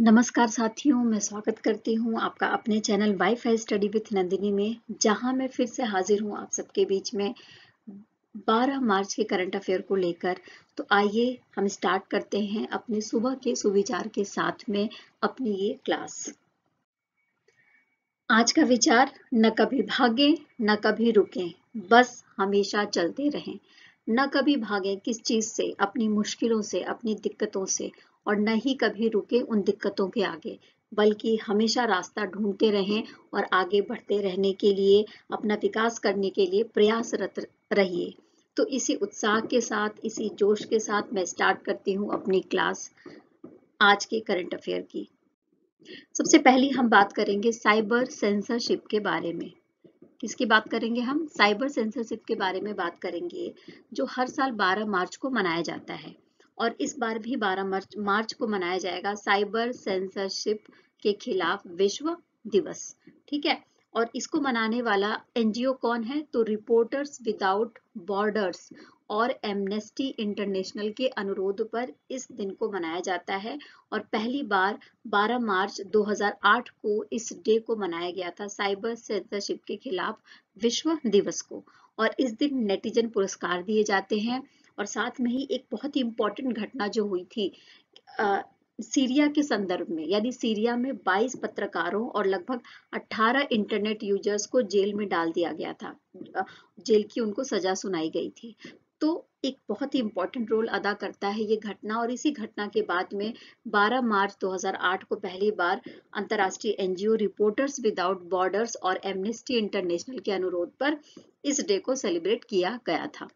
नमस्कार साथियों मैं स्वागत करती हूं आपका अपने channel wi fi study with Nandini में जहां मैं फिर से हाजिर हूं आप सबके बीच में 12 मार्च के करंट अफेयर को लेकर तो आइए हम स्टार्ट करते हैं अपने सुबह के सुविचार के साथ में अपनी ये क्लास आज का विचार न कभी भागे न कभी रुके बस हमेशा चलते रहें न कभी भागे किस चीज़ से अपनी मुश्किलों से अपनी दिक्कतों से और न ही कभी रुके उन दिक्कतों के आगे बल्कि हमेशा रास्ता ढूंढते रहें और आगे बढ़ते रहने के लिए अपना विकास करने के लिए प्रयासरत रहिए तो इसी उत्साह के साथ इसी जोश के साथ मैं स्टार्ट करती हूँ अपनी क्लास आज के करंट अफेयर की सबसे पहली हम बात करेंगे साइबर सेंसरशिप के बारे में किसकी बात करेंगे हम साइबर सेंसरशिप के बारे में बात करेंगे जो हर साल 12 मार्च को मनाया जाता है और इस बार भी 12 मार्च मार्च को मनाया जाएगा साइबर सेंसरशिप के खिलाफ विश्व दिवस ठीक है और इसको मनाने वाला एनजीओ कौन है तो रिपोर्टर्स विदाउट बॉर्डर्स और एमनेस्टी इंटरनेशनल के अनुरोध पर इस दिन को मनाया जाता है और पहली बार 12 मार्च 2008 को इस डे को मनाया गया था साइबर सेंसरशिप के खिलाफ विश्व दिवस को और इस दिन नेटिजन पुरस्कार दिए जाते हैं और साथ में ही एक बहुत ही इम्पोर्टेंट घटना जो हुई थी आ, सीरिया के संदर्भ में यानी सीरिया में 22 पत्रकारों और लगभग 18 इंटरनेट यूजर्स को जेल में डाल दिया गया था जेल की उनको सजा सुनाई गई थी तो एक बहुत ही इम्पोर्टेंट रोल अदा करता है ये घटना और इसी घटना के बाद में 12 मार्च 2008 को पहली बार अंतर्राष्ट्रीय एनजीओ रिपोर्टर्स विदाउट बॉर्डर्स और एमनेस्टी इंटरनेशनल के अनुरोध पर इस डे को सेलिब्रेट किया गया था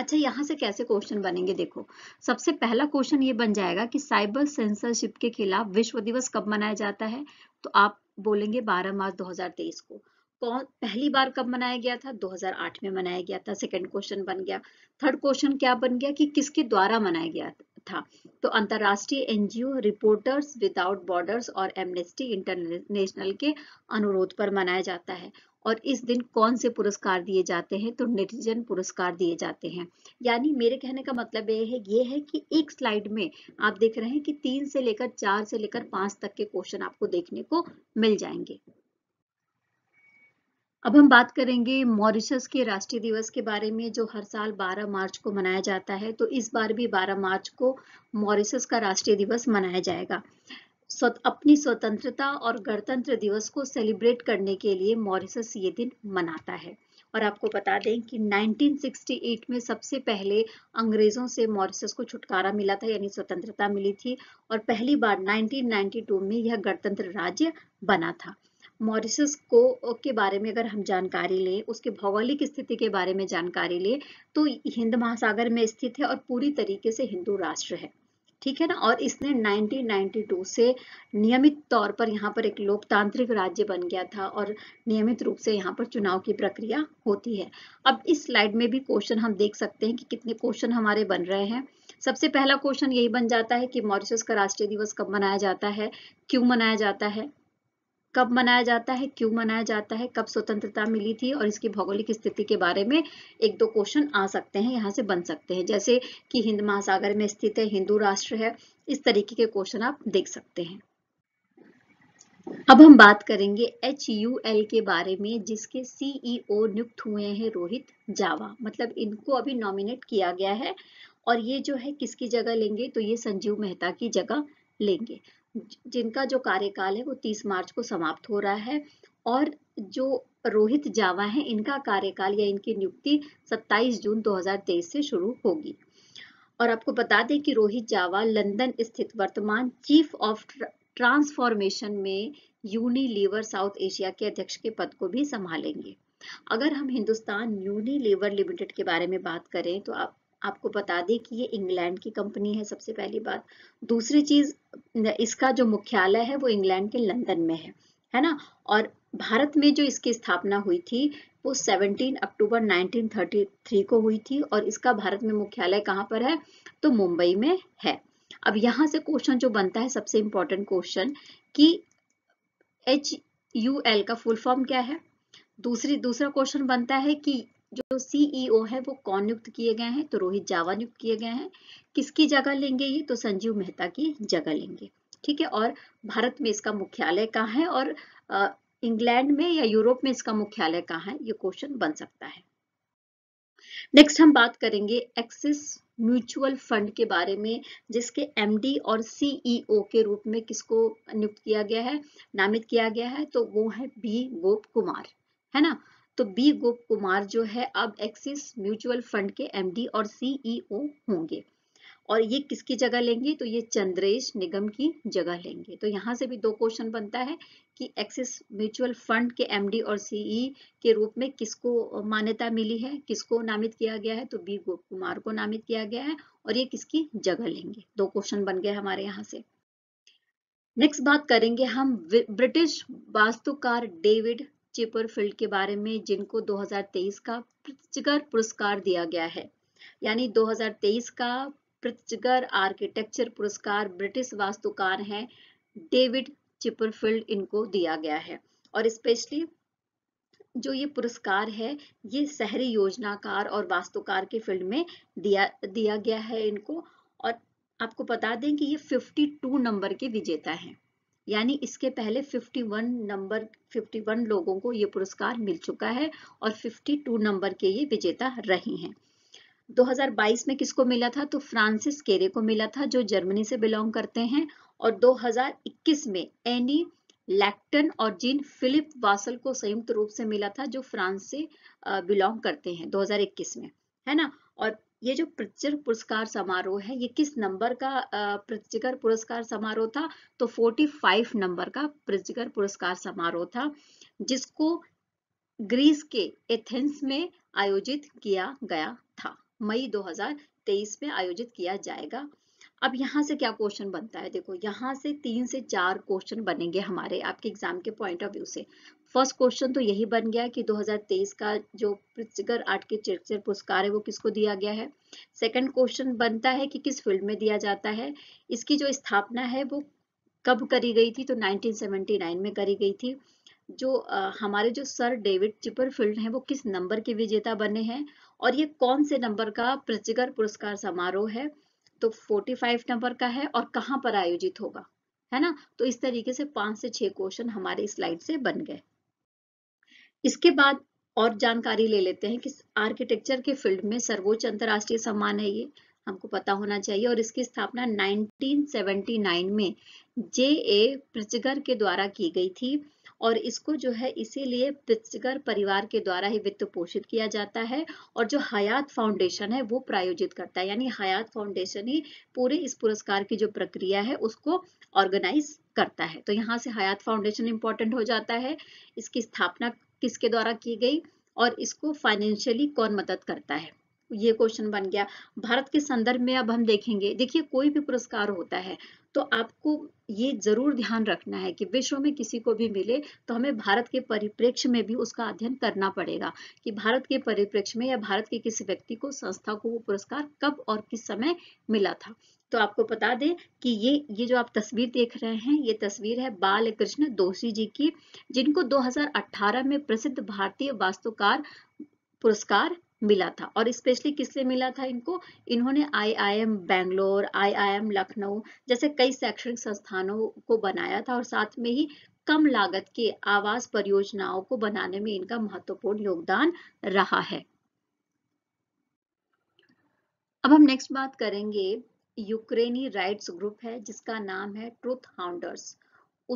अच्छा यहाँ से कैसे क्वेश्चन बनेंगे देखो सबसे पहला क्वेश्चन ये बन जाएगा कि साइबर सेंसरशिप के खिलाफ विश्व दिवस कब मनाया जाता है तो आप बोलेंगे 12 मार्च 2023 को कौन पहली बार कब मनाया गया था 2008 में मनाया गया था सेकंड क्वेश्चन बन गया थर्ड क्वेश्चन क्या बन गया कि किसके द्वारा मनाया गया था तो अंतर्राष्ट्रीय एनजीओ रिपोर्टर्स विदाउट बॉर्डर्स और एमनेस्टी इंटरनेशनल के अनुरोध पर मनाया जाता है और इस दिन कौन से पुरस्कार दिए जाते हैं तो नेटिजन पुरस्कार दिए जाते हैं यानी मेरे कहने का मतलब ये है ये है कि एक स्लाइड में आप देख रहे हैं कि तीन से लेकर चार से लेकर पांच तक के क्वेश्चन आपको देखने को मिल जाएंगे अब हम बात करेंगे मॉरिशस के राष्ट्रीय दिवस के बारे में जो हर साल 12 मार्च को मनाया जाता है तो इस बार भी 12 मार्च को मॉरिशस का राष्ट्रीय दिवस मनाया जाएगा अपनी स्वतंत्रता और गणतंत्र दिवस को सेलिब्रेट करने के लिए मॉरिसस ये दिन मनाता है और आपको बता दें कि 1968 में सबसे पहले अंग्रेज़ों से मॉरिसस को छुटकारा मिला था यानी स्वतंत्रता मिली थी और पहली बार 1992 में यह गणतंत्र राज्य बना था मॉरिसस को के बारे में अगर हम जानकारी लें उसके भौगोलिक स्थिति के बारे में जानकारी लें तो हिंद महासागर में स्थित है और पूरी तरीके से हिंदू राष्ट्र है ठीक है ना और इसने 1992 से नियमित तौर पर यहाँ पर एक लोकतांत्रिक राज्य बन गया था और नियमित रूप से यहाँ पर चुनाव की प्रक्रिया होती है अब इस स्लाइड में भी क्वेश्चन हम देख सकते हैं कि कितने क्वेश्चन हमारे बन रहे हैं सबसे पहला क्वेश्चन यही बन जाता है कि मॉरिशस का राष्ट्रीय दिवस कब मनाया जाता है क्यों मनाया जाता है कब मनाया जाता है क्यों मनाया जाता है कब स्वतंत्रता मिली थी और इसकी भौगोलिक स्थिति के बारे में एक दो क्वेश्चन आ सकते हैं यहाँ से बन सकते हैं जैसे कि हिंद महासागर में स्थित है हिंदू राष्ट्र है इस तरीके के क्वेश्चन आप देख सकते हैं अब हम बात करेंगे एच यू एल के बारे में जिसके सीईओ e नियुक्त हुए हैं रोहित जावा मतलब इनको अभी नॉमिनेट किया गया है और ये जो है किसकी जगह लेंगे तो ये संजीव मेहता की जगह लेंगे जिनका जो कार्यकाल है वो 30 मार्च को समाप्त हो रहा है और जो रोहित जावा है इनका कार्यकाल या इनकी नियुक्ति 27 जून 2023 से शुरू होगी और आपको बता दें कि रोहित जावा लंदन स्थित वर्तमान चीफ ऑफ ट्रांसफॉर्मेशन में यूनिलीवर साउथ एशिया के अध्यक्ष के पद को भी संभालेंगे अगर हम हिंदुस्तान यूनिलीवर लिमिटेड के बारे में बात करें तो आप आपको बता दें कि ये इंग्लैंड की कंपनी है सबसे पहली बात दूसरी चीज इसका जो मुख्यालय है वो इंग्लैंड के लंदन में है है ना और भारत में जो इसकी स्थापना हुई थी वो 17 अक्टूबर 1933 को हुई थी और इसका भारत में मुख्यालय कहाँ पर है तो मुंबई में है अब यहाँ से क्वेश्चन जो बनता है सबसे इंपॉर्टेंट क्वेश्चन कि एच यू एल का फुल फॉर्म क्या है दूसरी दूसरा क्वेश्चन बनता है कि जो सीईओ e है वो कौन नियुक्त किए गए हैं तो रोहित जावा नियुक्त किए गए हैं किसकी जगह लेंगे ये तो संजीव मेहता की जगह लेंगे ठीक है और भारत में इसका मुख्यालय कहाँ है और इंग्लैंड में या यूरोप में इसका मुख्यालय कहाँ है ये क्वेश्चन बन सकता है नेक्स्ट हम बात करेंगे एक्सिस म्यूचुअल फंड के बारे में जिसके एमडी और सीईओ e के रूप में किसको नियुक्त किया गया है नामित किया गया है तो वो है बी गोप कुमार है ना तो बी गोप कुमार जो है अब एक्सिस म्यूचुअल फंड के एमडी और सीईओ e होंगे और ये किसकी जगह लेंगे तो ये चंद्रेश निगम की जगह लेंगे तो यहाँ से भी दो क्वेश्चन बनता है कि एक्सिस म्यूचुअल फंड के एमडी और सीई e के रूप में किसको मान्यता मिली है किसको नामित किया गया है तो बी गोप कुमार को नामित किया गया है और ये किसकी जगह लेंगे दो क्वेश्चन बन गए हमारे यहाँ से नेक्स्ट बात करेंगे हम ब्रिटिश वास्तुकार डेविड चेपरफील्ड के बारे में जिनको 2023 का प्रित्जगर पुरस्कार दिया गया है यानी 2023 का प्रित्जगर आर्किटेक्चर पुरस्कार ब्रिटिश वास्तुकार हैं डेविड चिपरफील्ड इनको दिया गया है और स्पेशली जो ये पुरस्कार है ये शहरी योजनाकार और वास्तुकार के फील्ड में दिया दिया गया है इनको और आपको बता दें कि ये 52 नंबर के विजेता हैं यानी इसके पहले 51 नंबर 51 लोगों को ये पुरस्कार मिल चुका है और 52 नंबर के ये विजेता रहे हैं 2022 में किसको मिला था तो फ्रांसिस केरे को मिला था जो जर्मनी से बिलोंग करते हैं और 2021 में एनी लैक्टन और जीन फिलिप वासल को संयुक्त रूप से मिला था जो फ्रांस से बिलोंग करते हैं 2021 में है ना और ये जो प्रित्जर पुरस्कार समारोह है ये किस नंबर का प्रित्जकर पुरस्कार समारोह था तो 45 नंबर का प्रित्जकर पुरस्कार समारोह था जिसको ग्रीस के एथेंस में आयोजित किया गया था मई 2023 में आयोजित किया जाएगा अब यहाँ से क्या क्वेश्चन बनता है देखो यहाँ से तीन से चार क्वेश्चन बनेंगे हमारे आपके एग्जाम के पॉइंट ऑफ व्यू से फर्स्ट क्वेश्चन तो यही बन गया कि 2023 का जो प्रित्सगर आर्ट के चिरचर पुरस्कार है वो किसको दिया गया है सेकंड क्वेश्चन बनता है कि किस फील्ड में दिया जाता है इसकी जो स्थापना है वो कब करी गई थी तो 1979 में करी गई थी जो आ, हमारे जो सर डेविड फील्ड हैं वो किस नंबर के विजेता बने हैं और ये कौन से नंबर का प्रित्सगर पुरस्कार समारोह है तो फोर्टी नंबर का है और कहाँ पर आयोजित होगा है ना तो इस तरीके से पांच से छह क्वेश्चन हमारे स्लाइड से बन गए इसके बाद और जानकारी ले लेते हैं कि आर्किटेक्चर के फील्ड में सर्वोच्च अंतरराष्ट्रीय सम्मान है ये हमको पता होना चाहिए और इसकी स्थापना 1979 में जे ए प्रचगर के द्वारा की गई थी और इसको जो है इसीलिए प्रचगर परिवार के द्वारा ही वित्त पोषित किया जाता है और जो हयात फाउंडेशन है वो प्रायोजित करता है यानी हयात फाउंडेशन ही पूरे इस पुरस्कार की जो प्रक्रिया है उसको ऑर्गेनाइज करता है तो यहाँ से हयात फाउंडेशन इंपॉर्टेंट हो जाता है इसकी स्थापना किसके द्वारा की गई और इसको फाइनेंशियली कौन मदद करता है ये क्वेश्चन बन गया भारत के संदर्भ में अब हम देखेंगे देखिए कोई भी पुरस्कार होता है तो आपको ये जरूर ध्यान रखना है कि विश्व में किसी को भी मिले तो हमें भारत के परिप्रेक्ष्य में भी उसका अध्ययन करना पड़ेगा कि भारत के परिप्रेक्ष्य में या भारत के किसी व्यक्ति को संस्था को वो पुरस्कार कब और किस समय मिला था तो आपको बता दें कि ये ये जो आप तस्वीर देख रहे हैं ये तस्वीर है बाल कृष्ण दोषी जी की जिनको 2018 में प्रसिद्ध भारतीय वास्तुकार पुरस्कार मिला था और स्पेशली किससे मिला था इनको इन्होंने आईआईएम बेंगलोर आईआईएम लखनऊ जैसे कई शैक्षणिक संस्थानों को बनाया था और साथ में ही कम लागत के आवास परियोजनाओं को बनाने में इनका महत्वपूर्ण योगदान रहा है अब हम नेक्स्ट बात करेंगे यूक्रेनी राइट्स ग्रुप है जिसका नाम है ट्रूथ हाउंडर्स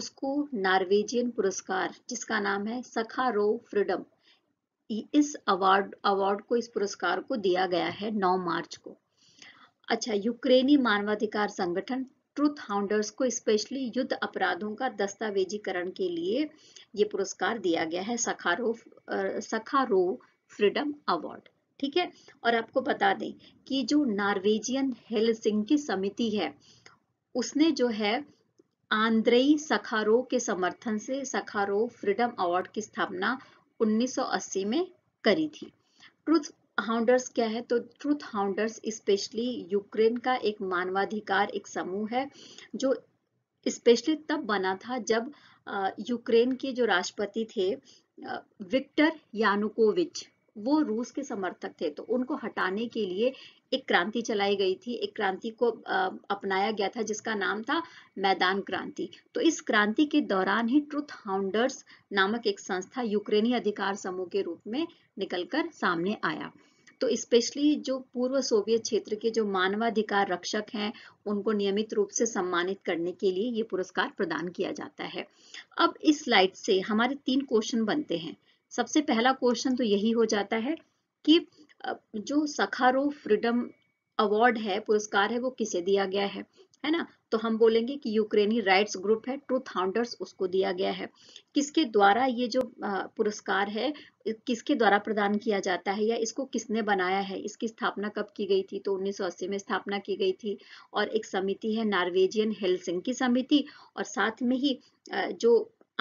उसको नॉर्वेजियन पुरस्कार जिसका नाम है रो फ्रीडम इस अवार्ड अवार्ड को इस पुरस्कार को दिया गया है 9 मार्च को अच्छा यूक्रेनी मानवाधिकार संगठन ट्रूथ हाउंडर्स को स्पेशली युद्ध अपराधों का दस्तावेजीकरण के लिए ये पुरस्कार दिया गया है सखारो सखारो फ्रीडम अवार्ड ठीक है और आपको बता दें कि जो नॉर्वेजियन की समिति है उसने जो है आंद्रेई सखारो के समर्थन से सखारो फ्रीडम अवार्ड की स्थापना 1980 में करी थी ट्रुथ हाउंडर्स क्या है तो ट्रुथ हाउंडर्स स्पेशली यूक्रेन का एक मानवाधिकार एक समूह है जो स्पेशली तब बना था जब यूक्रेन के जो राष्ट्रपति थे विक्टर यानुकोविच वो रूस के समर्थक थे तो उनको हटाने के लिए एक क्रांति चलाई गई थी एक क्रांति को अपनाया गया था जिसका नाम था मैदान क्रांति तो इस क्रांति के दौरान ही ट्रुथ हाउंडर्स नामक एक संस्था यूक्रेनी अधिकार समूह के रूप में निकलकर सामने आया तो स्पेशली जो पूर्व सोवियत क्षेत्र के जो मानवाधिकार रक्षक हैं उनको नियमित रूप से सम्मानित करने के लिए ये पुरस्कार प्रदान किया जाता है अब इस स्लाइड से हमारे तीन क्वेश्चन बनते हैं सबसे पहला क्वेश्चन तो यही हो जाता है कि जो सखारो फ्रीडम अवार्ड है पुरस्कार है वो किसे दिया गया है है ना तो हम बोलेंगे कि यूक्रेनी राइट्स ग्रुप है ट्रू थाउंडर्स उसको दिया गया है किसके द्वारा ये जो पुरस्कार है किसके द्वारा प्रदान किया जाता है या इसको किसने बनाया है इसकी स्थापना कब की गई थी तो 1980 में स्थापना की गई थी और एक समिति है नॉर्वेजियन की समिति और साथ में ही जो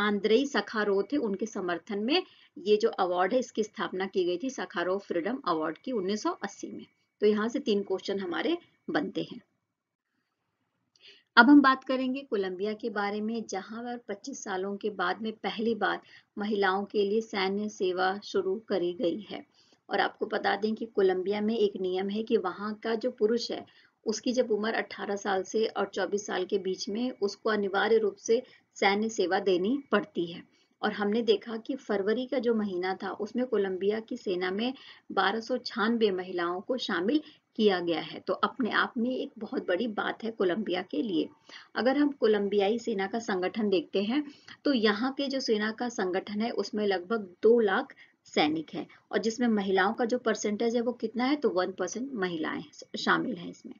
आंद्रेई सखारो थे उनके समर्थन में ये जो अवार्ड है इसकी स्थापना की गई थी सखारो फ्रीडम अवार्ड की 1980 में तो यहाँ से तीन क्वेश्चन हमारे बनते हैं अब हम बात करेंगे कोलंबिया के बारे में जहां पर 25 सालों के बाद में पहली बार महिलाओं के लिए सैन्य सेवा शुरू करी गई है और आपको बता दें कि कोलंबिया में एक नियम है कि वहां का जो पुरुष है उसकी जब उम्र 18 साल से और 24 साल के बीच में उसको अनिवार्य रूप से सैन्य सेवा देनी पड़ती है और हमने देखा कि फरवरी का जो महीना था उसमें कोलंबिया की सेना में बारह महिलाओं को शामिल किया गया है तो अपने आप में एक बहुत बड़ी बात है कोलंबिया के लिए अगर हम कोलंबियाई सेना का संगठन देखते हैं तो यहाँ के जो सेना का संगठन है उसमें लगभग दो लाख सैनिक है और जिसमें महिलाओं का जो परसेंटेज है वो कितना है तो वन परसेंट महिलाएं शामिल हैं इसमें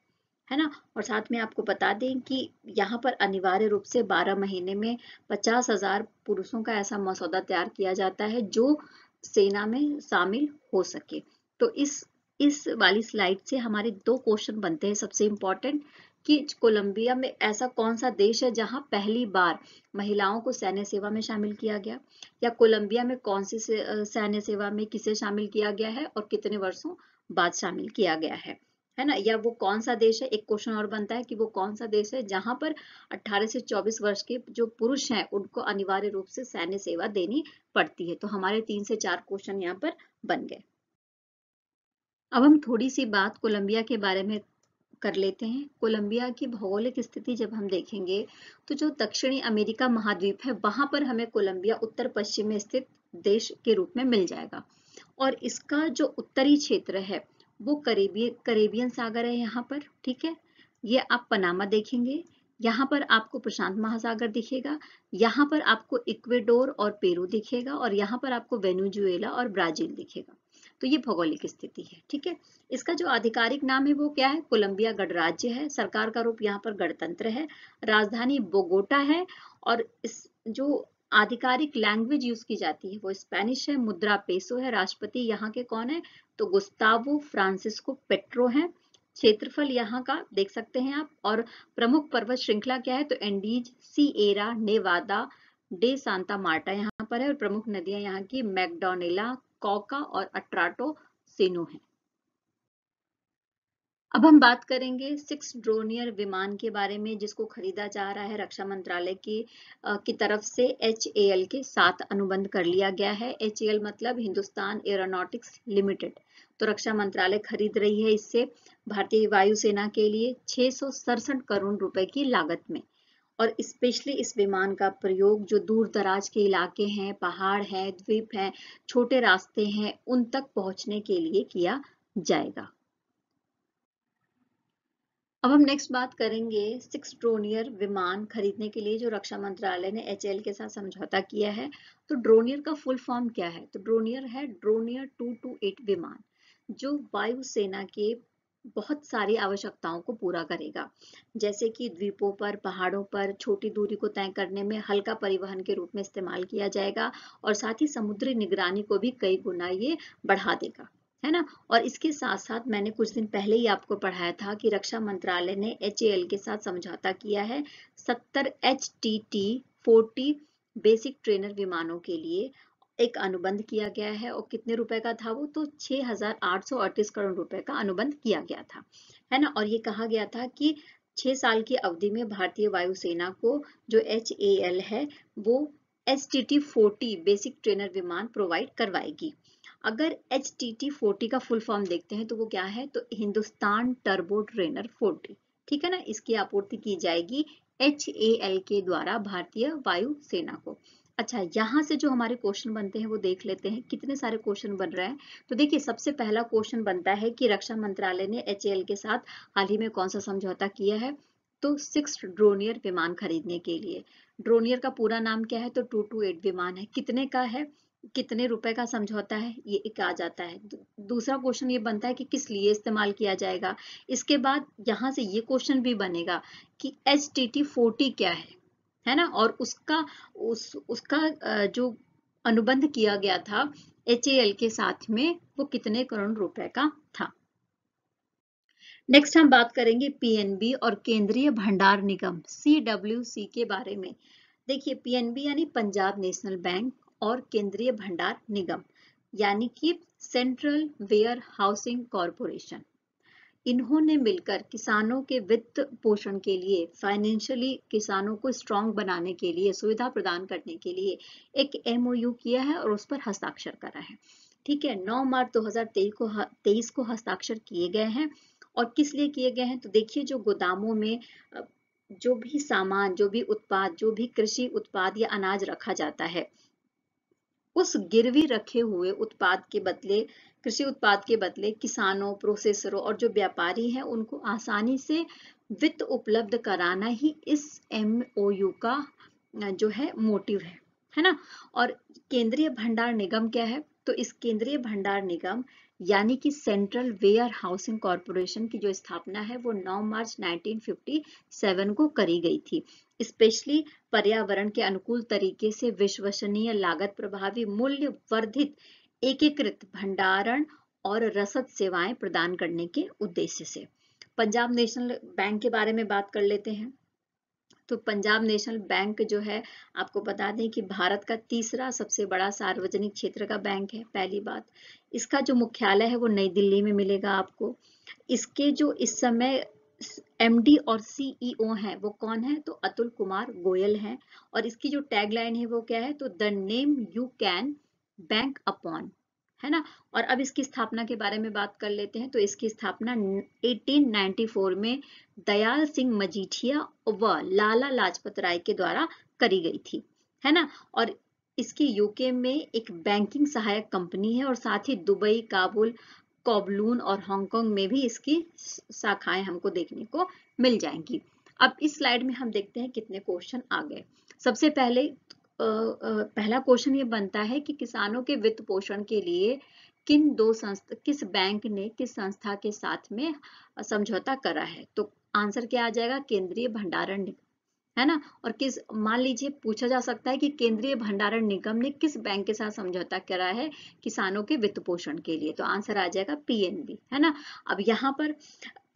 है ना और साथ में आपको बता दें कि यहाँ पर अनिवार्य रूप से 12 महीने में पचास हजार पुरुषों का ऐसा मसौदा तैयार किया जाता है जो सेना में शामिल हो सके तो इस इस वाली स्लाइड से हमारे दो क्वेश्चन बनते हैं सबसे इम्पोर्टेंट कि कोलंबिया में ऐसा कौन सा देश है जहां पहली बार महिलाओं को सैन्य सेवा में शामिल किया गया या कोलंबिया में कौन सी सैन्य सेवा में किसे शामिल किया गया है और कितने वर्षों बाद शामिल किया गया है है ना या वो कौन सा देश है एक क्वेश्चन और बनता है कि वो कौन सा देश है जहां पर 18 से 24 वर्ष के जो पुरुष हैं उनको अनिवार्य रूप से सैन्य सेवा देनी पड़ती है तो हमारे तीन से चार क्वेश्चन यहाँ पर बन गए अब हम थोड़ी सी बात कोलंबिया के बारे में कर लेते हैं कोलंबिया की भौगोलिक स्थिति जब हम देखेंगे तो जो दक्षिणी अमेरिका महाद्वीप है वहां पर हमें कोलंबिया उत्तर पश्चिम में स्थित देश के रूप में मिल जाएगा और इसका जो उत्तरी क्षेत्र है वो करेबिय करेबियन सागर है यहाँ पर ठीक है ये आप पनामा देखेंगे यहाँ पर आपको प्रशांत महासागर दिखेगा यहाँ पर आपको इक्वेडोर और पेरू दिखेगा और यहाँ पर आपको वेनुजुएला और ब्राजील दिखेगा तो ये भौगोलिक स्थिति है ठीक है इसका जो आधिकारिक नाम है वो क्या है कोलंबिया गणराज्य है सरकार का रूप यहाँ पर गणतंत्र है राजधानी बोगोटा है और इस जो आधिकारिक लैंग्वेज यूज की जाती है वो स्पेनिश है मुद्रा पेसो है राष्ट्रपति यहाँ के कौन है तो गुस्तावो फ्रांसिस्को पेट्रो है क्षेत्रफल यहाँ का देख सकते हैं आप और प्रमुख पर्वत श्रृंखला क्या है तो Andes Sierra Nevada de Santa Marta यहाँ पर है और प्रमुख नदियां यहाँ की मैकडोनेला कौका और अट्राटो सिनो है अब हम बात करेंगे सिक्स ड्रोनियर विमान के बारे में जिसको खरीदा जा रहा है रक्षा मंत्रालय की की तरफ से एच के साथ अनुबंध कर लिया गया है एच मतलब हिंदुस्तान एरोनॉटिक्स लिमिटेड तो रक्षा मंत्रालय खरीद रही है इससे भारतीय वायुसेना के लिए छह करोड़ रुपए की लागत में और स्पेशली इस विमान का प्रयोग जो दूर दराज के इलाके हैं पहाड़ हैं द्वीप हैं छोटे रास्ते हैं उन तक पहुंचने के लिए किया जाएगा अब हम नेक्स्ट बात करेंगे सिक्स ड्रोनियर विमान खरीदने के लिए जो रक्षा मंत्रालय ने एच के साथ समझौता किया है तो ड्रोनियर का फुल फॉर्म क्या है तो ड्रोनियर है ड्रोनियर टू टू एट विमान जो वायुसेना के बहुत सारी आवश्यकताओं को पूरा करेगा जैसे कि द्वीपों पर पहाड़ों पर छोटी दूरी को तय करने में हल्का परिवहन के रूप में इस्तेमाल किया जाएगा और साथ ही समुद्री निगरानी को भी कई गुना ये बढ़ा देगा है ना और इसके साथ साथ मैंने कुछ दिन पहले ही आपको पढ़ाया था कि रक्षा मंत्रालय ने एच के साथ समझौता किया है सत्तर H T T forty basic trainer विमानों के लिए एक अनुबंध किया गया है और कितने रुपए का था वो तो छह करोड़ रुपए का अनुबंध किया गया था है ना और ये कहा गया था कि छह साल की अवधि में भारतीय वायुसेना को जो एच है वो S T T forty basic trainer विमान प्रोवाइड करवाएगी अगर एच टी टी फोर्टी का फुल फॉर्म देखते हैं तो वो क्या है तो हिंदुस्तान टर्बो ट्रेनर फोर्टी ठीक है ना इसकी आपूर्ति की जाएगी एच ए एल के द्वारा भारतीय सेना को अच्छा यहाँ से जो हमारे क्वेश्चन बनते हैं वो देख लेते हैं कितने सारे क्वेश्चन बन रहे हैं तो देखिए सबसे पहला क्वेश्चन बनता है कि रक्षा मंत्रालय ने एच के साथ हाल ही में कौन सा समझौता किया है तो सिक्स ड्रोनियर विमान खरीदने के लिए ड्रोनियर का पूरा नाम क्या है तो टू टू एट विमान है कितने का है कितने रुपए का समझौता है ये एक आ जाता है दूसरा क्वेश्चन ये बनता है कि किस लिए इस्तेमाल किया जाएगा इसके बाद यहाँ से ये क्वेश्चन भी बनेगा कि एच टी टी फोर्टी क्या है है ना और उसका उस उसका जो अनुबंध किया गया था एच के साथ में वो कितने करोड़ रुपए का था नेक्स्ट हम बात करेंगे पीएनबी और केंद्रीय भंडार निगम सी के बारे में देखिए पीएनबी यानी पंजाब नेशनल बैंक और केंद्रीय भंडार निगम यानी कि सेंट्रल वेयर हाउसिंग कॉरपोरेशन इन्होंने मिलकर किसानों के वित्त पोषण के लिए फाइनेंशियली किसानों को स्ट्रांग बनाने के लिए सुविधा प्रदान करने के लिए एक एमओयू किया है और उस पर हस्ताक्षर करा है ठीक है 9 मार्च 2023 को तेईस को हस्ताक्षर किए गए हैं और किस लिए किए गए हैं तो देखिए जो गोदामों में जो भी सामान जो भी उत्पाद जो भी कृषि उत्पाद या अनाज रखा जाता है उस गिरवी रखे हुए उत्पाद के बदले कृषि उत्पाद के बदले किसानों प्रोसेसरों और जो व्यापारी हैं उनको आसानी से वित्त उपलब्ध कराना ही इस एम का जो है मोटिव है है ना और केंद्रीय भंडार निगम क्या है तो इस केंद्रीय भंडार निगम यानी कि सेंट्रल वेयर हाउसिंग कॉर्पोरेशन की जो स्थापना है वो 9 मार्च 1957 को करी गई थी स्पेशली पर्यावरण के अनुकूल तरीके से विश्वसनीय लागत प्रभावी मूल्य वर्धित एकीकृत भंडारण और रसद सेवाएं प्रदान करने के उद्देश्य से पंजाब नेशनल बैंक के बारे में बात कर लेते हैं तो पंजाब नेशनल बैंक जो है आपको बता दें कि भारत का तीसरा सबसे बड़ा सार्वजनिक क्षेत्र का बैंक है पहली बात इसका जो मुख्यालय है वो नई दिल्ली में मिलेगा आपको इसके जो इस समय एमडी और सीईओ e हैं वो कौन है तो अतुल कुमार गोयल हैं और इसकी जो टैगलाइन है वो क्या है तो the name you can bank upon है ना और अब इसकी स्थापना के बारे में बात कर लेते हैं तो इसकी स्थापना 1894 में दयाल सिंह मजीठिया व लाला लाजपत राय के द्वारा करी गई थी है ना और इसकी यूके में एक बैंकिंग सहायक कंपनी है और साथ ही दुबई काबुल कोबलून और हांगकांग में भी इसकी शाखाएं हमको देखने को मिल जाएंगी अब इस स्लाइड में हम देखते हैं कितने क्वेश्चन आ गए सबसे पहले पहला क्वेश्चन ये बनता है कि किसानों के वित्त पोषण के लिए किन दो संस्था किस बैंक ने किस संस्था के साथ में समझौता करा है तो आंसर क्या आ जाएगा केंद्रीय भंडारण है ना और किस मान लीजिए पूछा जा सकता है कि केंद्रीय भंडारण निगम ने किस बैंक के साथ समझौता करा है किसानों के वित्त पोषण के लिए तो आंसर आ जाएगा पीएनबी है ना अब यहाँ पर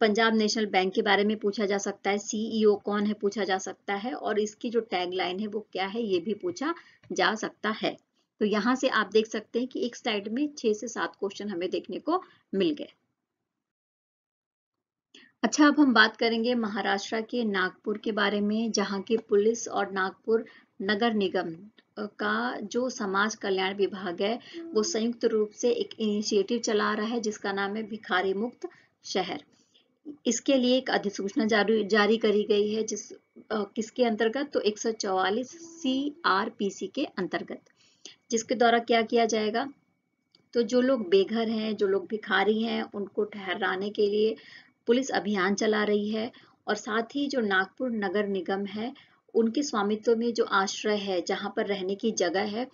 पंजाब नेशनल बैंक के बारे में पूछा जा सकता है सीईओ e कौन है पूछा जा सकता है और इसकी जो टैगलाइन है वो क्या है ये भी पूछा जा सकता है तो यहाँ से आप देख सकते हैं कि एक साइड में छह से सात क्वेश्चन हमें देखने को मिल गए अच्छा अब हम बात करेंगे महाराष्ट्र के नागपुर के बारे में जहाँ की पुलिस और नागपुर नगर निगम का जो समाज कल्याण विभाग है वो संयुक्त रूप से एक इनिशिएटिव चला रहा है जिसका नाम है भिखारी मुक्त शहर इसके लिए एक अधिसूचना जारी जारी करी गई है जिस किसके अंतर्गत तो 144 सीआरपीसी के अंतर्गत जिसके द्वारा क्या किया जाएगा तो जो लोग बेघर हैं जो लोग भिखारी हैं उनको ठहराने के लिए पुलिस अभियान चला रही है और साथ ही जो नागपुर नगर निगम है उनके स्वामित्व में जो आश्रय है जहाँ पर रहने की जगह है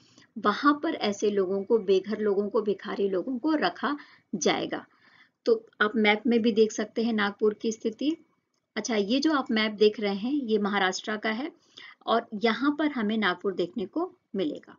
वहां पर ऐसे लोगों को बेघर लोगों को भिखारी लोगों को रखा जाएगा तो आप मैप में भी देख सकते हैं नागपुर की स्थिति अच्छा ये जो आप मैप देख रहे हैं ये महाराष्ट्र का है और यहाँ पर हमें नागपुर देखने को मिलेगा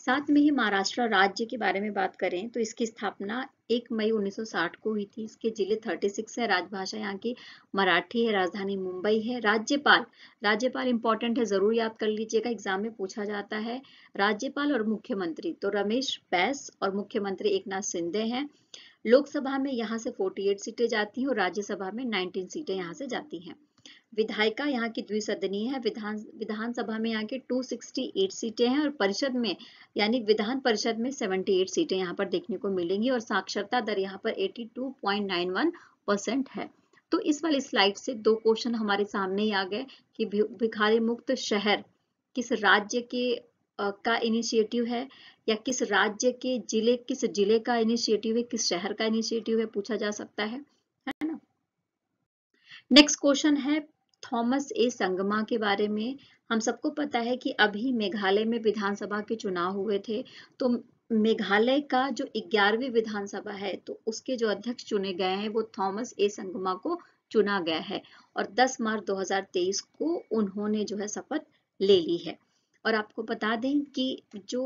साथ में ही महाराष्ट्र राज्य के बारे में बात करें तो इसकी स्थापना एक मई 1960 को हुई थी इसके जिले 36 है राजभाषा यहाँ की मराठी है राजधानी मुंबई है राज्यपाल राज्यपाल इंपॉर्टेंट है जरूर याद कर लीजिएगा एग्जाम में पूछा जाता है राज्यपाल और मुख्यमंत्री तो रमेश बैस और मुख्यमंत्री एक नाथ सिंधे हैं लोकसभा में यहाँ से 48 सीटें जाती हैं और राज्यसभा में 19 सीटें यहाँ से जाती हैं विधायिका यहाँ की द्विसदनीय है विधान विधानसभा में यहाँ की 268 सीटें हैं और परिषद में यानी विधान परिषद में 78 सीटें यहाँ पर देखने को मिलेंगी और साक्षरता दर यहाँ पर 82.91 परसेंट है तो इस वाली स्लाइड से दो क्वेश्चन हमारे सामने ही आ गए कि भिखारी मुक्त शहर किस राज्य के का इनिशिएटिव है या किस राज्य के जिले किस जिले का इनिशिएटिव है किस शहर का इनिशिएटिव है पूछा जा सकता है नेक्स्ट क्वेश्चन है थॉमस ए संगमा के बारे में हम सबको पता है कि अभी मेघालय में विधानसभा के चुनाव हुए थे तो मेघालय का जो ग्यारहवीं विधानसभा है तो उसके जो अध्यक्ष चुने गए हैं वो थॉमस ए संगमा को चुना गया है और 10 मार्च 2023 को उन्होंने जो है शपथ ले ली है और आपको बता दें कि जो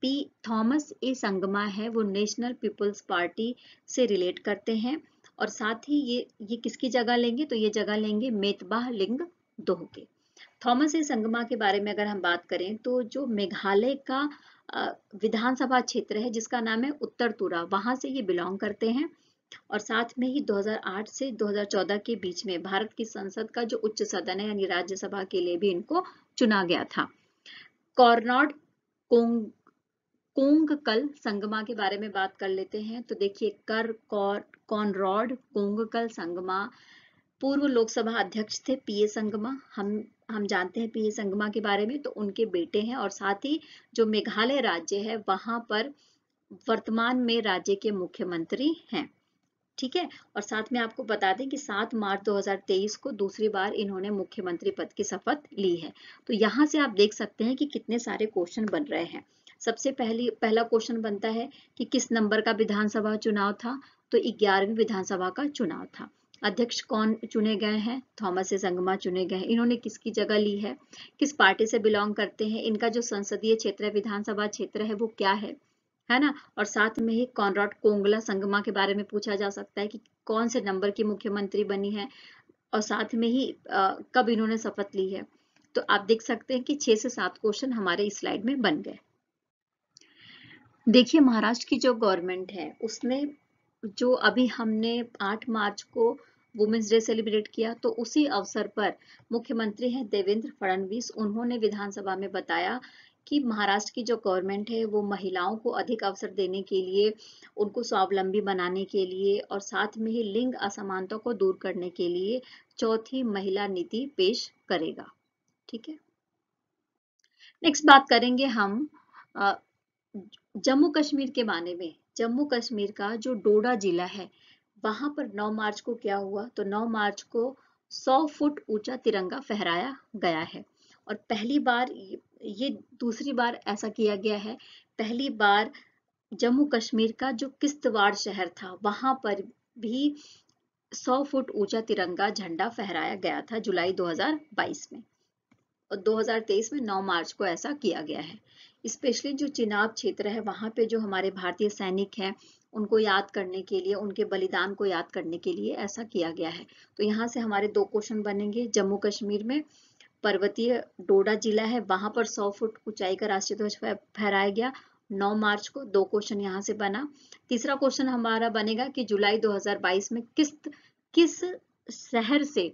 पी थॉमस ए संगमा है वो नेशनल पीपल्स पार्टी से रिलेट करते हैं और साथ ही ये ये किसकी जगह लेंगे तो ये जगह लेंगे मेतबाह लिंग दोह के थॉमस ए संगमा के बारे में अगर हम बात करें तो जो मेघालय का विधानसभा क्षेत्र है जिसका नाम है उत्तर तुरा वहां से ये बिलोंग करते हैं और साथ में ही 2008 से 2014 के बीच में भारत की संसद का जो उच्च सदन है यानी राज्यसभा के लिए भी इनको चुना गया था कॉर्नॉड कोंग कोंगकल संगमा के बारे में बात कर लेते हैं तो देखिए कर कौर कॉनरॉड कोंगकल संगमा पूर्व लोकसभा अध्यक्ष थे पीए संगमा हम हम जानते हैं पीए संगमा के बारे में तो उनके बेटे हैं और साथ ही जो मेघालय राज्य है वहां पर वर्तमान में राज्य के मुख्यमंत्री हैं ठीक है और साथ में आपको बता दें कि 7 मार्च 2023 को दूसरी बार इन्होंने मुख्यमंत्री पद की शपथ ली है तो यहाँ से आप देख सकते हैं कि कितने सारे क्वेश्चन बन रहे हैं सबसे पहली पहला क्वेश्चन बनता है कि किस नंबर का विधानसभा चुनाव था तो ग्यारहवीं विधानसभा का चुनाव था अध्यक्ष कौन चुने गए हैं थॉमस ए संगमा चुने गए हैं इन्होंने किसकी जगह ली है किस पार्टी से बिलोंग करते हैं इनका जो संसदीय क्षेत्र है विधानसभा क्षेत्र है वो क्या है है ना और साथ में ही कॉनराड कोंगला संगमा के बारे में पूछा जा सकता है कि कौन से नंबर की मुख्यमंत्री बनी है और साथ में ही आ, कब इन्होंने शपथ ली है तो आप देख सकते हैं कि छह से सात क्वेश्चन हमारे इस स्लाइड में बन गए देखिए महाराष्ट्र की जो गवर्नमेंट है उसने जो अभी हमने 8 मार्च को वुमेन्स डे सेलिब्रेट किया तो उसी अवसर पर मुख्यमंत्री हैं देवेंद्र फडणवीस उन्होंने विधानसभा में बताया कि महाराष्ट्र की जो गवर्नमेंट है वो महिलाओं को अधिक अवसर देने के लिए उनको स्वावलंबी बनाने के लिए और साथ में ही लिंग असमानता को दूर करने के लिए चौथी महिला नीति पेश करेगा ठीक है नेक्स्ट बात करेंगे हम जम्मू कश्मीर के बारे में जम्मू कश्मीर का जो डोडा जिला है वहां पर 9 मार्च को क्या हुआ तो 9 मार्च को 100 फुट ऊंचा तिरंगा फहराया गया है और पहली बार ये दूसरी बार ऐसा किया गया है पहली बार जम्मू कश्मीर का जो किश्तवाड़ शहर था वहां पर भी 100 फुट ऊंचा तिरंगा झंडा फहराया गया था जुलाई 2022 में और 2023 में 9 मार्च को ऐसा किया गया है स्पेशली जो चिनाब क्षेत्र है वहाँ पे जो हमारे भारतीय सैनिक हैं उनको याद करने के लिए उनके बलिदान को याद करने के लिए ऐसा किया गया है तो यहाँ से हमारे दो क्वेश्चन बनेंगे जम्मू कश्मीर में पर्वतीय डोडा जिला है वहां पर 100 फुट ऊंचाई का राष्ट्रीय ध्वज फहराया गया 9 मार्च को दो क्वेश्चन यहाँ से बना तीसरा क्वेश्चन हमारा बनेगा कि जुलाई 2022 में किस किस शहर से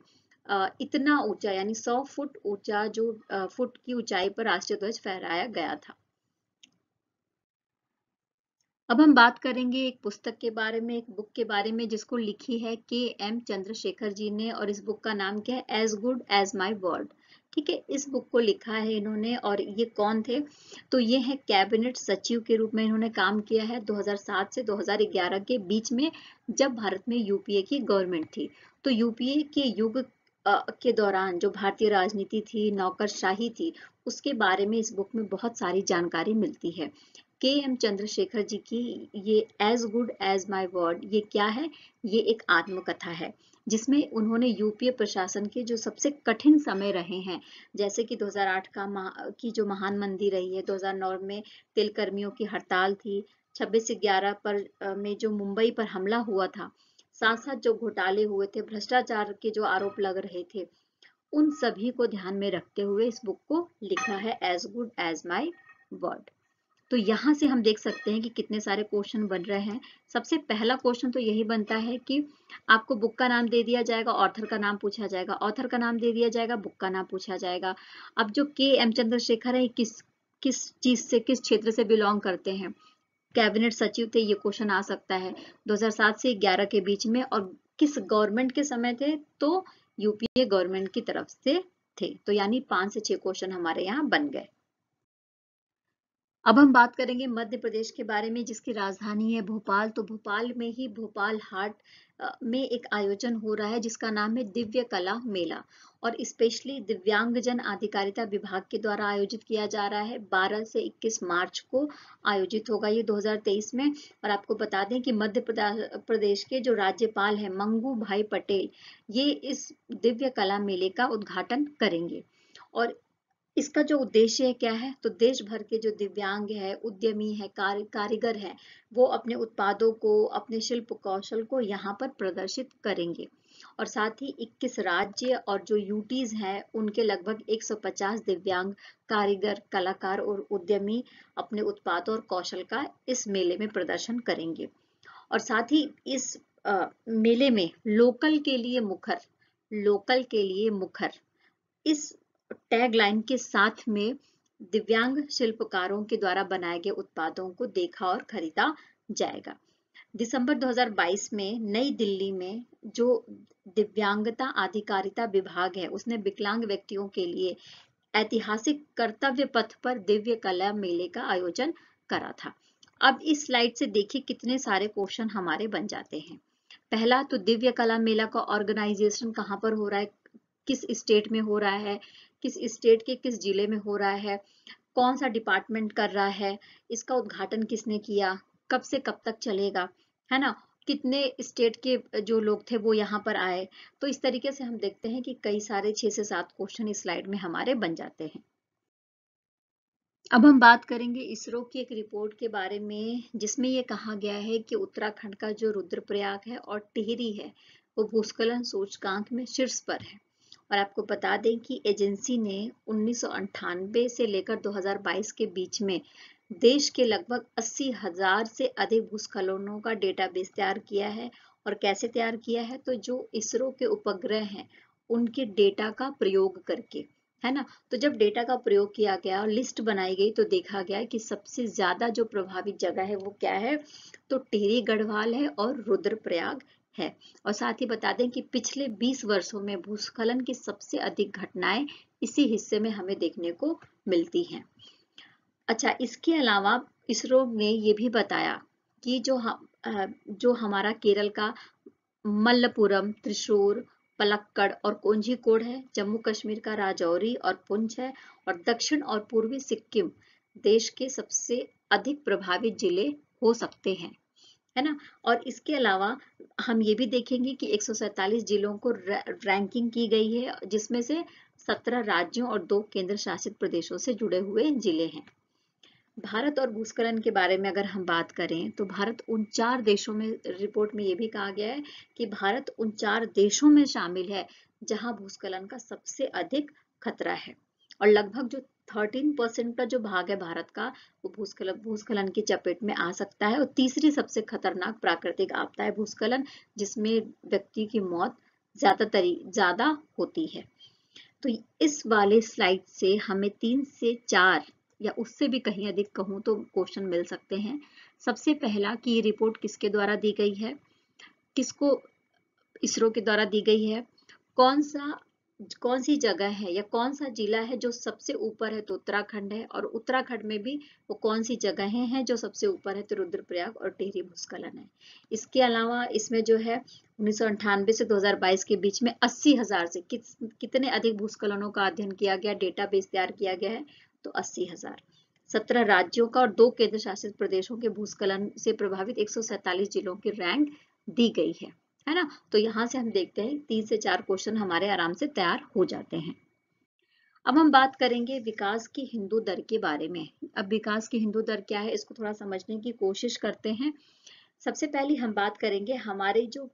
इतना ऊंचा यानी 100 फुट ऊंचा जो फुट की ऊंचाई पर राष्ट्रीय ध्वज फहराया गया था अब हम बात करेंगे एक पुस्तक के बारे में एक बुक के बारे में जिसको लिखी है के एम चंद्रशेखर जी ने और इस बुक का नाम क्या है as good as my world ठीक है इस बुक को लिखा है इन्होंने और ये कौन थे तो ये है कैबिनेट सचिव के रूप में इन्होंने काम किया है 2007 से 2011 के बीच में जब भारत में यूपीए की गवर्नमेंट थी तो यूपीए के युग के दौरान जो भारतीय राजनीति थी नौकरशाही थी उसके बारे में इस बुक में बहुत सारी जानकारी मिलती है के एम चंद्रशेखर जी की ये as good as my word ये क्या है ये एक आत्मकथा है जिसमें उन्होंने यूपीए प्रशासन के जो सबसे कठिन समय रहे हैं जैसे कि 2008 का की जो महान मंदी रही है 2009 में तेल कर्मियों की हड़ताल थी 26 ग्यारह पर में जो मुंबई पर हमला हुआ था साथ साथ जो घोटाले हुए थे भ्रष्टाचार के जो आरोप लग रहे थे उन सभी को ध्यान में रखते हुए इस बुक को लिखा है as good as my word तो यहाँ से हम देख सकते हैं कि कितने सारे क्वेश्चन बन रहे हैं सबसे पहला क्वेश्चन तो यही बनता है कि आपको बुक का नाम दे दिया जाएगा ऑथर का नाम पूछा जाएगा ऑथर का नाम दे दिया जाएगा बुक का नाम पूछा जाएगा अब जो के एम चंद्रशेखर है किस किस चीज से किस क्षेत्र से बिलोंग करते हैं कैबिनेट सचिव थे ये क्वेश्चन आ सकता है 2007 से 11 के बीच में और किस गवर्नमेंट के समय थे तो यूपीए गवर्नमेंट की तरफ से थे तो यानी पांच से छह क्वेश्चन हमारे यहाँ बन गए अब हम बात करेंगे मध्य प्रदेश के बारे में जिसकी राजधानी है भोपाल तो भोपाल में ही भोपाल हाट में एक आयोजन हो रहा है जिसका नाम है दिव्य कला मेला और स्पेशली दिव्यांगजन आधिकारिता विभाग के द्वारा आयोजित किया जा रहा है 12 से 21 मार्च को आयोजित होगा ये 2023 में और आपको बता दें कि मध्य प्रदेश के जो राज्यपाल हैं मंगू भाई पटेल ये इस दिव्य कला मेले का उद्घाटन करेंगे और इसका जो उद्देश्य क्या है तो देश भर के जो दिव्यांग है उद्यमी है कार, कारीगर है वो अपने उत्पादों को अपने शिल्प कौशल को यहाँ पर प्रदर्शित करेंगे और साथ ही 21 राज्य और जो यूटीज हैं उनके लगभग 150 दिव्यांग कारीगर कलाकार और उद्यमी अपने उत्पादों और कौशल का इस मेले में प्रदर्शन करेंगे और साथ ही इस आ, मेले में लोकल के लिए मुखर लोकल के लिए मुखर इस टैगलाइन के साथ में दिव्यांग शिल्पकारों के द्वारा बनाए गए उत्पादों को देखा और खरीदा जाएगा दिसंबर 2022 में नई दिल्ली में जो दिव्यांगता आधिकारिता विभाग है उसने विकलांग व्यक्तियों के लिए ऐतिहासिक कर्तव्य पथ पर दिव्य कला मेले का आयोजन करा था अब इस स्लाइड से देखिए कितने सारे क्वेश्चन हमारे बन जाते हैं पहला तो दिव्य कला मेला का ऑर्गेनाइजेशन कहाँ पर हो रहा है किस स्टेट में हो रहा है किस स्टेट के किस जिले में हो रहा है कौन सा डिपार्टमेंट कर रहा है इसका उद्घाटन किसने किया कब से कब तक चलेगा है ना कितने स्टेट के जो लोग थे वो यहाँ पर आए तो इस तरीके से हम देखते हैं कि कई सारे छह से सात क्वेश्चन इस स्लाइड में हमारे बन जाते हैं अब हम बात करेंगे इसरो की एक रिपोर्ट के बारे में जिसमें ये कहा गया है कि उत्तराखंड का जो रुद्रप्रयाग है और टिहरी है वो भूस्खलन सूचकांक में शीर्ष पर है और आपको बता दें कि एजेंसी ने उन्नीस से लेकर 2022 के बीच में देश के लगभग अस्सी हजार से अधिक भूस्खलनों का डेटाबेस तैयार किया है और कैसे तैयार किया है तो जो इसरो के उपग्रह हैं उनके डेटा का प्रयोग करके है ना तो जब डेटा का प्रयोग किया गया और लिस्ट बनाई गई तो देखा गया कि सबसे ज्यादा जो प्रभावित जगह है वो क्या है तो टिहरी गढ़वाल है और रुद्रप्रयाग है और साथ ही बता दें कि पिछले 20 वर्षों में भूस्खलन की सबसे अधिक घटनाएं इसी हिस्से में हमें देखने को मिलती हैं अच्छा इसके अलावा इसरो ने ये भी बताया कि जो हम जो हमारा केरल का मल्लपुरम त्रिशूर पलक्कड़ और कोंजीकोड है जम्मू कश्मीर का राजौरी और पुंछ है और दक्षिण और पूर्वी सिक्किम देश के सबसे अधिक प्रभावित जिले हो सकते हैं है ना और इसके अलावा हम ये भी देखेंगे कि 147 जिलों को रैंकिंग की गई है जिसमें से 17 राज्यों और दो केंद्र शासित प्रदेशों से जुड़े हुए जिले हैं भारत और भूस्खलन के बारे में अगर हम बात करें तो भारत उन चार देशों में रिपोर्ट में ये भी कहा गया है कि भारत उन चार देशों में शामिल है जहां भूस्खलन का सबसे अधिक खतरा है और लगभग जो थर्टीन परसेंट का जो भाग है भारत का वो भूस्खलन भूस्खलन की चपेट में आ सकता है और तीसरी सबसे खतरनाक प्राकृतिक आपदा है भूस्खलन जिसमें व्यक्ति की मौत ज्यादा ज्यादा होती है तो इस वाले स्लाइड से हमें तीन से चार या उससे भी कहीं अधिक कहूं तो क्वेश्चन मिल सकते हैं सबसे पहला कि ये रिपोर्ट किसके द्वारा दी गई है किसको इसरो के द्वारा दी गई है कौन सा कौन सी जगह है या कौन सा जिला है जो सबसे ऊपर है तो उत्तराखंड है और उत्तराखंड में भी वो कौन सी जगहें हैं जो सबसे ऊपर है तो रुद्रप्रयाग और टिहरी भूस्खलन है इसके अलावा इसमें जो है उन्नीस से 2022 के बीच में अस्सी हजार से कि, कितने अधिक भूस्खलनों का अध्ययन किया गया बेस तैयार किया गया है तो अस्सी हजार सत्रह राज्यों का और दो केंद्र शासित प्रदेशों के भूस्खलन से प्रभावित एक जिलों की रैंक दी गई है है ना तो यहाँ से हम देखते हैं तीन से चार क्वेश्चन हमारे आराम से तैयार हो जाते हैं अब हम बात करेंगे विकास की हिंदू दर के बारे में अब विकास की हिंदू दर क्या है इसको थोड़ा समझने की कोशिश करते हैं सबसे पहले हम बात करेंगे हमारे जो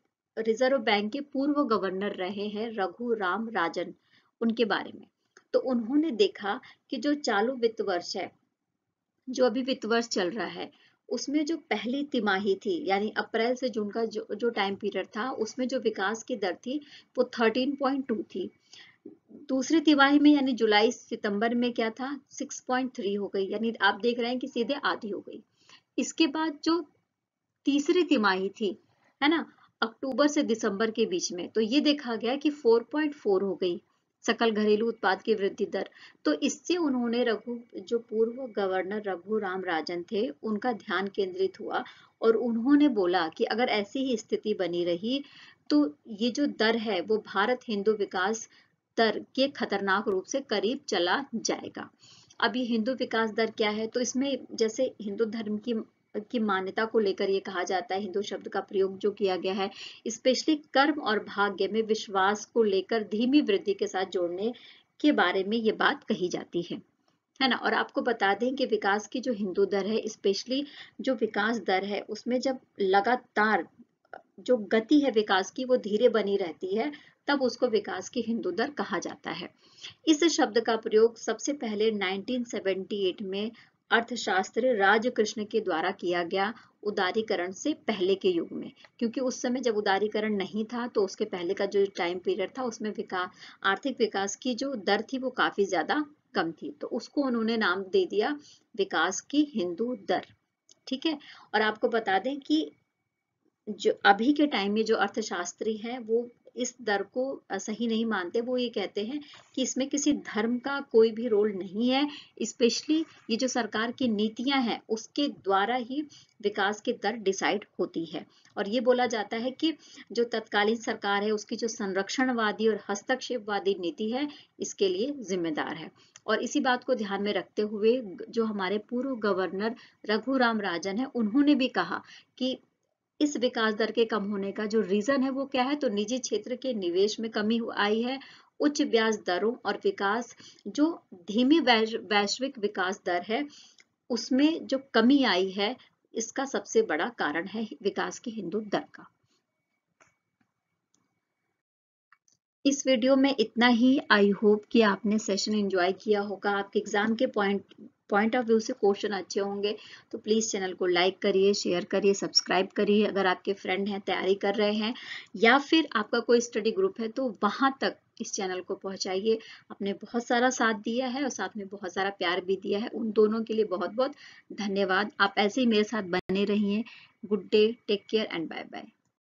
रिजर्व बैंक के पूर्व गवर्नर रहे हैं रघु राम राजन उनके बारे में तो उन्होंने देखा कि जो चालू वित्त वर्ष है जो अभी वित्त वर्ष चल रहा है उसमें जो पहली तिमाही थी यानी अप्रैल से जून का जो जो टाइम पीरियड था उसमें जो विकास की दर थी वो 13.2 थी दूसरी तिमाही में यानी जुलाई सितंबर में क्या था 6.3 हो गई यानी आप देख रहे हैं कि सीधे आधी हो गई इसके बाद जो तीसरी तिमाही थी है ना अक्टूबर से दिसंबर के बीच में तो ये देखा गया कि 4.4 हो गई सकल घरेलू उत्पाद की वृद्धि दर तो इससे उन्होंने रघु जो पूर्व गवर्नर रघु राम राजन थे उनका ध्यान केंद्रित हुआ और उन्होंने बोला कि अगर ऐसी ही स्थिति बनी रही तो ये जो दर है वो भारत हिंदू विकास दर के खतरनाक रूप से करीब चला जाएगा अभी हिंदू विकास दर क्या है तो इसमें जैसे हिंदू धर्म की की मान्यता को लेकर यह कहा जाता है हिंदू शब्द का प्रयोग जो किया गया है स्पेशली कर्म और भाग्य में विश्वास को लेकर धीमी वृद्धि के साथ जोड़ने के बारे में ये बात कही जाती है है ना और आपको बता दें कि विकास की जो हिंदू दर है स्पेशली जो विकास दर है उसमें जब लगातार जो गति है विकास की वो धीरे बनी रहती है तब उसको विकास की हिंदू दर कहा जाता है इस शब्द का प्रयोग सबसे पहले 1978 में अर्थशास्त्र राजकृष्ण के द्वारा किया गया उदारीकरण से पहले के युग में क्योंकि उस समय जब उदारीकरण नहीं था तो उसके पहले का जो टाइम पीरियड था उसमें विकास आर्थिक विकास की जो दर थी वो काफी ज्यादा कम थी तो उसको उन्होंने नाम दे दिया विकास की हिंदू दर ठीक है और आपको बता दें कि जो अभी के टाइम में जो अर्थशास्त्री है वो इस दर को सही नहीं मानते वो ये कहते हैं कि इसमें किसी धर्म का कोई भी रोल नहीं है स्पेशली ये जो सरकार की नीतियां हैं उसके द्वारा ही विकास की दर डिसाइड होती है और ये बोला जाता है कि जो तत्कालीन सरकार है उसकी जो संरक्षणवादी और हस्तक्षेपवादी नीति है इसके लिए जिम्मेदार है और इसी बात को ध्यान में रखते हुए जो हमारे पूर्व गवर्नर रघुराम राजन है उन्होंने भी कहा कि इस विकास दर के कम होने का जो रीजन है वो क्या है तो निजी क्षेत्र के निवेश में कमी आई है उच्च ब्याज दरों और विकास जो धीमी वैश्विक विकास दर है उसमें जो कमी आई है इसका सबसे बड़ा कारण है विकास की हिंदू दर का इस वीडियो में इतना ही आई होप कि आपने सेशन एंजॉय किया होगा आपके एग्जाम के पॉइंट पॉइंट ऑफ व्यू से क्वेश्चन अच्छे होंगे तो प्लीज़ चैनल को लाइक करिए शेयर करिए सब्सक्राइब करिए अगर आपके फ्रेंड हैं तैयारी कर रहे हैं या फिर आपका कोई स्टडी ग्रुप है तो वहां तक इस चैनल को पहुंचाइए आपने बहुत सारा साथ दिया है और साथ में बहुत सारा प्यार भी दिया है उन दोनों के लिए बहुत बहुत धन्यवाद आप ऐसे ही मेरे साथ बने रहिए good day take care and bye bye